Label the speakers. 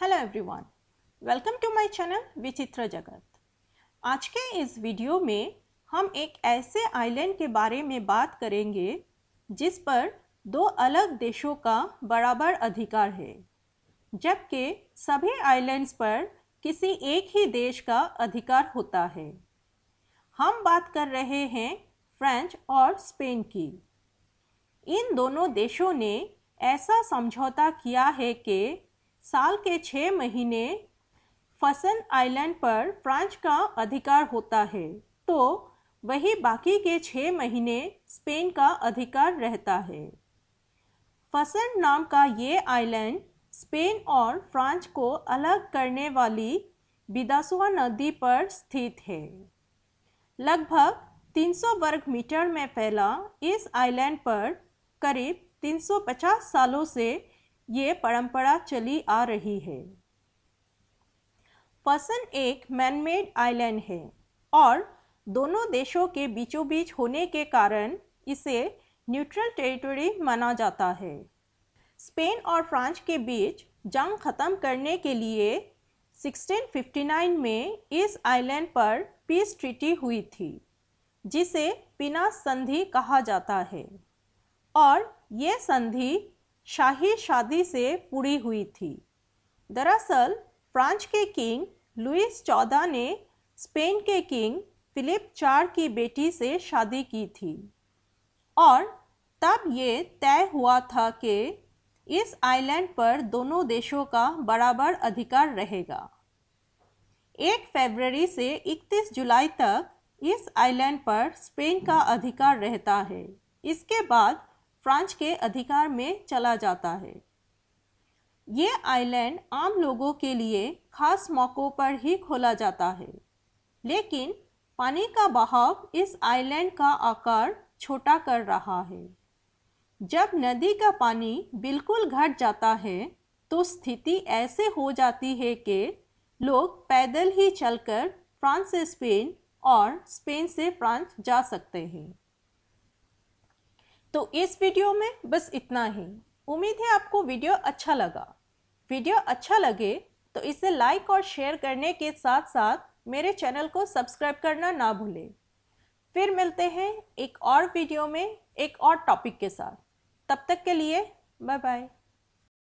Speaker 1: hello everyone welcome to my channel विचित्र जगत आज के इस वीडियो में हम एक ऐसे आइलैंड के बारे में बात करेंगे जिस पर दो अलग देशों का बराबर अधिकार है जबकि सभी आइलैंड्स पर किसी एक ही देश का अधिकार होता है हम बात कर रहे हैं फ्रेंच और स्पेन की इन दोनों देशों ने ऐसा समझौता किया है कि साल के छः महीने फसन आइलैंड पर फ्रांस का अधिकार होता है तो वही बाकी के छः महीने स्पेन का अधिकार रहता है फसन नाम का ये आइलैंड स्पेन और फ्रांस को अलग करने वाली बिदासुआ नदी पर स्थित है लगभग 300 वर्ग मीटर में फैला इस आइलैंड पर करीब 350 सालों से ये परंपरा चली आ रही है पसन एक मैनमेड आइलैंड है और दोनों देशों के बीचों बीच होने के कारण इसे न्यूट्रल टेरिटरी माना जाता है स्पेन और फ्रांस के बीच जंग ख़त्म करने के लिए 1659 में इस आइलैंड पर पीस ट्रीटी हुई थी जिसे पिना संधि कहा जाता है और यह संधि शाही शादी से पूरी हुई थी दरअसल फ्रांस के किंग लुइस चौदह ने स्पेन के किंग फिलिप चार की बेटी से शादी की थी और तब ये तय हुआ था कि इस आइलैंड पर दोनों देशों का बराबर अधिकार रहेगा एक फरवरी से 31 जुलाई तक इस आइलैंड पर स्पेन का अधिकार रहता है इसके बाद फ्रांस के अधिकार में चला जाता है ये आइलैंड आम लोगों के लिए खास मौक़ों पर ही खोला जाता है लेकिन पानी का बहाव इस आइलैंड का आकार छोटा कर रहा है जब नदी का पानी बिल्कुल घट जाता है तो स्थिति ऐसे हो जाती है कि लोग पैदल ही चलकर फ्रांस से स्पेन और स्पेन से फ्रांस जा सकते हैं तो इस वीडियो में बस इतना ही उम्मीद है आपको वीडियो अच्छा लगा वीडियो अच्छा लगे तो इसे लाइक और शेयर करने के साथ साथ मेरे चैनल को सब्सक्राइब करना ना भूलें फिर मिलते हैं एक और वीडियो में एक और टॉपिक के साथ तब तक के लिए बाय बाय